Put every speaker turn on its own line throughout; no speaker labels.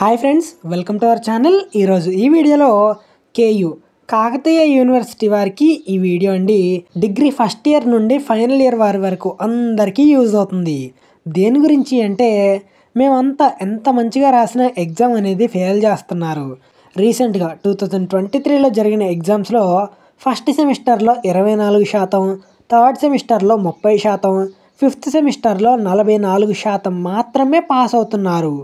hi friends welcome to our channel ఈరోజు ఈ వీడియోలో కేయు కాకతీయ యూనివర్సిటీ వారికి ఈ వీడియో అండి డిగ్రీ ఫస్ట్ ఇయర్ నుండి ఫైనల్ ఇయర్ వారి వరకు అందరికీ యూజ్ అవుతుంది దేని గురించి అంటే మేమంతా ఎంత మంచిగా రాసిన ఎగ్జామ్ అనేది ఫెయిల్ చేస్తున్నారు రీసెంట్గా టూ థౌజండ్ ట్వంటీ త్రీలో జరిగిన ఎగ్జామ్స్లో ఫస్ట్ సెమిస్టర్లో ఇరవై నాలుగు శాతం థర్డ్ సెమిస్టర్లో ముప్పై శాతం ఫిఫ్త్ సెమిస్టర్లో నలభై నాలుగు శాతం మాత్రమే పాస్ అవుతున్నారు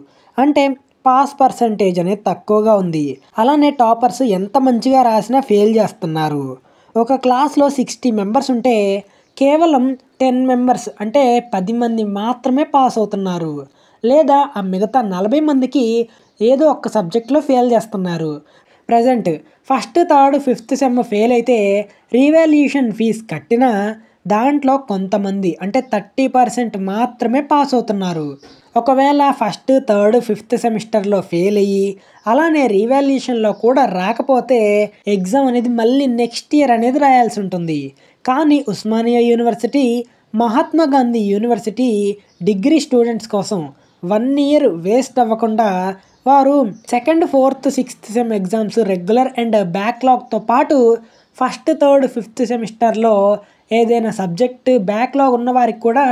అంటే పాస్ పర్సంటేజ్ అనేది తక్కువగా ఉంది అలానే టాపర్స్ ఎంత మంచిగా రాసినా ఫెయిల్ చేస్తున్నారు ఒక క్లాస్లో సిక్స్టీ మెంబర్స్ ఉంటే కేవలం టెన్ మెంబర్స్ అంటే పది మంది మాత్రమే పాస్ అవుతున్నారు లేదా ఆ మిగతా నలభై మందికి ఏదో ఒక్క సబ్జెక్ట్లో ఫెయిల్ చేస్తున్నారు present first third fifth sem fail అయితే రీవాల్యూషన్ ఫీజు కట్టినా దాంట్లో కొంతమంది అంటే థర్టీ పర్సెంట్ మాత్రమే పాస్ అవుతున్నారు ఒకవేళ ఫస్ట్ థర్డ్ ఫిఫ్త్ సెమిస్టర్లో ఫెయిల్ అయ్యి అలానే రీవాల్యుయేషన్లో కూడా రాకపోతే ఎగ్జామ్ అనేది మళ్ళీ నెక్స్ట్ ఇయర్ అనేది రాయాల్సి ఉంటుంది కానీ Osmania university Mahatma Gandhi university degree students కోసం వన్ ఇయర్ వేస్ట్ అవ్వకుండా వారు second fourth sixth sem exams regular and బ్యాక్లాగ్తో పాటు ఫస్ట్ థర్డ్ ఫిఫ్త్ సెమిస్టర్లో ఏదైనా సబ్జెక్ట్ బ్యాక్లాగ్ ఉన్నవారికి కూడా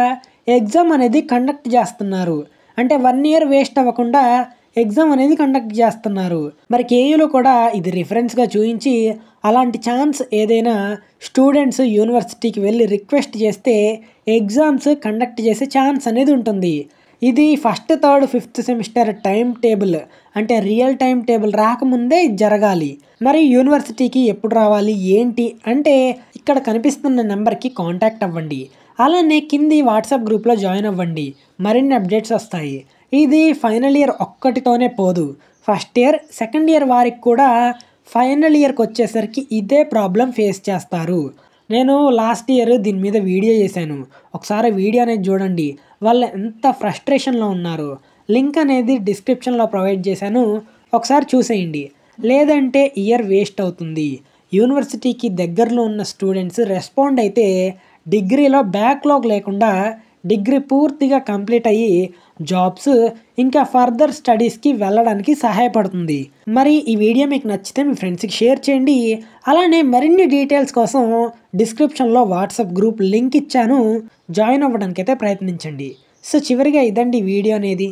ఎగ్జామ్ అనేది కండక్ట్ చేస్తున్నారు అంటే వన్ ఇయర్ వేస్ట్ అవ్వకుండా ఎగ్జామ్ అనేది కండక్ట్ చేస్తున్నారు మరి కేయూలో కూడా ఇది రిఫరెన్స్గా చూపించి అలాంటి ఛాన్స్ ఏదైనా స్టూడెంట్స్ యూనివర్సిటీకి వెళ్ళి రిక్వెస్ట్ చేస్తే ఎగ్జామ్స్ కండక్ట్ చేసే ఛాన్స్ అనేది ఉంటుంది ఇది first third fifth semester time table అంటే రియల్ టైం టేబుల్ రాకముందే జరగాలి మరి యూనివర్సిటీకి ఎప్పుడు రావాలి ఏంటి అంటే ఇక్కడ కనిపిస్తున్న నెంబర్కి కాంటాక్ట్ అవ్వండి అలానే కింది వాట్సాప్ గ్రూప్లో జాయిన్ అవ్వండి మరిన్ని అప్డేట్స్ వస్తాయి ఇది ఫైనల్ ఇయర్ ఒక్కటితోనే పోదు ఫస్ట్ ఇయర్ సెకండ్ ఇయర్ వారికి కూడా ఫైనల్ ఇయర్కి వచ్చేసరికి ఇదే ప్రాబ్లం ఫేస్ చేస్తారు నేను లాస్ట్ ఇయర్ దీని మీద వీడియో చేశాను ఒకసారి వీడియో అనేది చూడండి వాళ్ళు ఎంత ఫ్రస్ట్రేషన్లో ఉన్నారు లింక్ అనేది డిస్క్రిప్షన్లో ప్రొవైడ్ చేశాను ఒకసారి చూసేయండి లేదంటే ఇయర్ వేస్ట్ అవుతుంది యూనివర్సిటీకి దగ్గరలో ఉన్న స్టూడెంట్స్ రెస్పాండ్ అయితే డిగ్రీలో బ్యాక్లాగ్ లేకుండా డిగ్రీ పూర్తిగా కంప్లీట్ అయ్యి జాబ్స్ ఇంకా ఫర్దర్ స్టడీస్కి వెళ్ళడానికి సహాయపడుతుంది మరి ఈ వీడియో మీకు నచ్చితే మీ ఫ్రెండ్స్కి షేర్ చేయండి అలానే మరిన్ని డీటెయిల్స్ కోసం డిస్క్రిప్షన్లో వాట్సాప్ గ్రూప్ లింక్ ఇచ్చాను జాయిన్ అవ్వడానికి అయితే ప్రయత్నించండి సో చివరిగా ఇదండి వీడియో అనేది